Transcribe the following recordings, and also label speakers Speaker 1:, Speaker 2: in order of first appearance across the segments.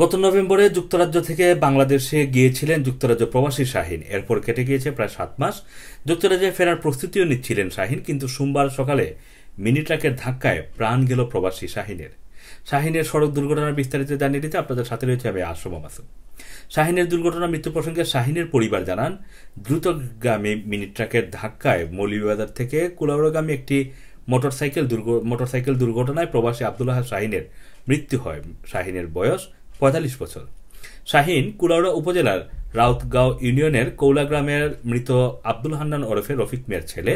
Speaker 1: গত নভেম্বরে যুক্তরাজ্য থেকে বাংলাদেশে গিয়েছিলেন যুক্তরাজ্য প্রবাসী শাহিন এরপর কেটে গিয়েছে প্রায় সাত মাস যুক্তরাজ্যে ফেরার প্রস্তুতিও নিচ্ছিলেন শাহিন কিন্তু সোমবার সকালে মিনি ট্রাকের ধাক্কায় প্রাণ গেল প্রবাসী শাহিনের শাহিনের সড়ক দুর্ঘটনার বিস্তারিত জানিয়ে দিতে আপনাদের সাথে রয়েছে আমি আশ্রম মাসুদ শাহিনের দুর্ঘটনা মৃত্যু প্রসঙ্গে শাহিনের পরিবার জানান দ্রুতগামী মিনি ট্রাকের ধাক্কায় মৌলিবাজার থেকে কুলাউড়াগামী একটি মোটরসাইকেল দুর্ঘ মোটরসাইকেল দুর্ঘটনায় প্রবাসী আবদুল্লাহ শাহিনের মৃত্যু হয় শাহিনের বয়স পঁয়তাল্লিশ বছর শাহিন কুলাউড়া উপজেলার রাউতগাঁও ইউনিয়নের কৌলা গ্রামের মৃত আব্দুল হান্নান ওরফে রফিক মিয়ার ছেলে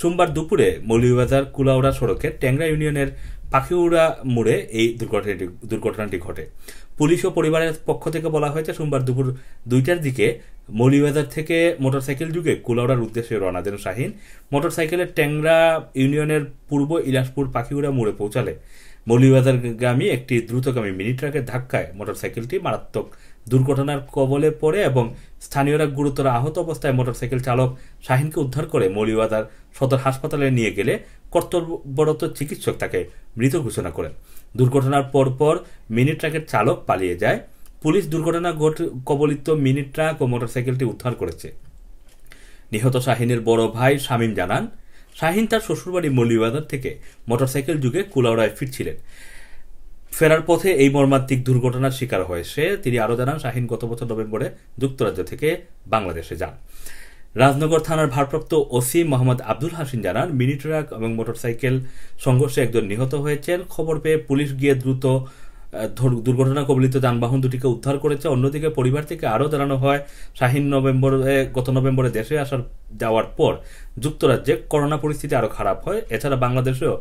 Speaker 1: সোমবার দুপুরে মৌলিবাজার কুলাউড়া সড়কে ট্যাংরা ইউনিয়নের পাখিউড়া মোড়ে এই দুর্ঘটনাটি দুর্ঘটনাটি ঘটে পুলিশ ও পরিবারের পক্ষ থেকে বলা হয়েছে সোমবার দুপুর দুইটার দিকে মৌলিবাজার থেকে মোটরসাইকেল যুগে কুলাউড়ার উদ্দেশ্যে রওনা দেন শাহিন মোটরসাইকেলের ট্যাংরা ইউনিয়নের পূর্ব ইলাসপুর পাখিউড়া মোড়ে পৌঁছালে মৌলভীবাজার গ্রামে একটি দ্রুতগামী মিনি ট্রাকের ধাক্কায় মোটরসাইকেলটি মারাত্মক দুর্ঘটনার কবলে পড়ে এবং স্থানীয়রা গুরুতর আহত অবস্থায় মোটরসাইকেল চালক শাহিনকে উদ্ধার করে মৌলিবাজার সদর হাসপাতালে নিয়ে গেলে কর্তব্যরত চিকিৎসক তাকে মৃত ঘোষণা করেন দুর্ঘটনার পরপর মিনি ট্রাকের চালক পালিয়ে যায় পুলিশ দুর্ঘটনা কবলিত মিনি ট্রাক ও মোটরসাইকেলটি উদ্ধার করেছে নিহত শাহিনের বড় ভাই শামীম জানান শাহিন তার শ্বশুরবাড়ি মৌলিবাজার থেকে মোটরসাইকেল যুগে কুলাউড়ায় ফিরছিলেন ফেরার পথে এই মর্মান্তিক দুর্ঘটনার শিকার হয়েছে তিনি আরও জানান শাহিন গত বছর নভেম্বরে যুক্তরাজ্য থেকে বাংলাদেশে যান রাজনগর থানার ভারপ্রাপ্ত ওসি মোহাম্মদ আব্দুল হাসিন জানান মিনি ট্রাক এবং মোটরসাইকেল সংঘর্ষে একজন নিহত হয়েছেন খবর পেয়ে পুলিশ গিয়ে দ্রুত দুর্ঘটনা কবলিত যানবাহন দুটিকে উদ্ধার করেছে অন্যদিকে পরিবার থেকে আরও জানানো হয় শাহিন নভেম্বর গত নভেম্বরে দেশে আসার যাওয়ার পর যুক্তরাজ্যে করোনা পরিস্থিতি আরও খারাপ হয় এছাড়া বাংলাদেশেও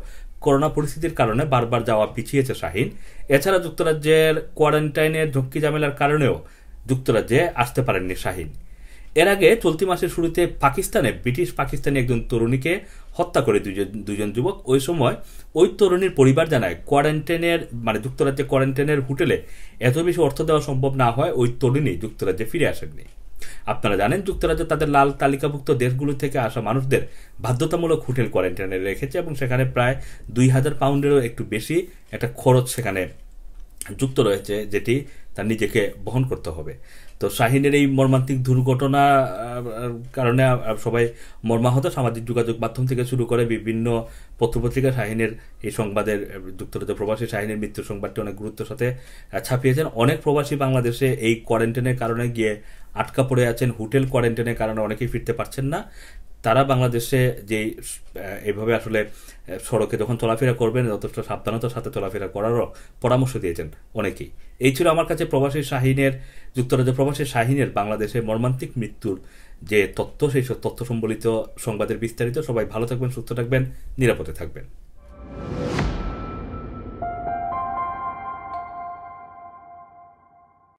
Speaker 1: করোনা পরিস্থিতির কারণে বারবার যাওয়া পিছিয়েছে শাহিন এছাড়া যুক্তরাজ্যের কোয়ারেন্টাইনের ঝক্কি ঝামেলার কারণেও যুক্তরাজ্যে আসতে পারেননি শাহিন এর আগে চলতি মাসের শুরুতে পাকিস্তানে ব্রিটিশ পাকিস্তানি একজন তরুণীকে হত্যা করে দুজন দুজন যুবক ওই সময় ওই তরুণীর পরিবার জানায় কোয়ারেন্টাইনের মানে যুক্তরাজ্যে কোয়ারেন্টাইনের হোটেলে এত বেশি অর্থ দেওয়া সম্ভব না হয় ওই তরুণী যুক্তরাজ্যে ফিরে আসেননি আপনারা জানেন যুক্তরাজ্য তাদের লাল তালিকাভুক্ত দেশগুলো থেকে আসা মানুষদের বাধ্যতামূলক হোটেল কোয়ারেন্টাইনে রেখেছে এবং সেখানে প্রায় দুই হাজার পাউন্ডেরও একটু বেশি একটা খরচ সেখানে যুক্ত রয়েছে যেটি তার নিজেকে বহন করতে হবে তো শাহিনের এই মর্মান্তিক দুর্ঘটনা কারণে সবাই মর্মাহত সামাজিক যোগাযোগ মাধ্যম থেকে শুরু করে বিভিন্ন পত্রপত্রিকা শাহিনের এই সংবাদের যুক্তরাজ্য প্রবাসী শাহিনের মৃত্যু সংবাদটি অনেক গুরুত্বের সাথে ছাপিয়েছেন অনেক প্রবাসী বাংলাদেশে এই কোয়ারেন্টাইনের কারণে গিয়ে আটকা পড়ে আছেন হোটেল কোয়ারেন্টাইনের কারণে অনেকেই ফিরতে পারছেন না তারা বাংলাদেশে যে এভাবে আসলে সড়কে যখন চলাফেরা করবেন যথেষ্ট সাবধানতার সাথে চলাফেরা করারও পরামর্শ দিয়েছেন অনেকেই এই ছিল আমার কাছে প্রবাসী শাহিনের যুক্তরাজ্য প্রবাসী শাহিনের বাংলাদেশে মর্মান্তিক মৃত্যুর যে তথ্য সেই সব তথ্য সম্বলিত সংবাদের বিস্তারিত সবাই ভালো থাকবেন সুস্থ থাকবেন নিরাপদে থাকবেন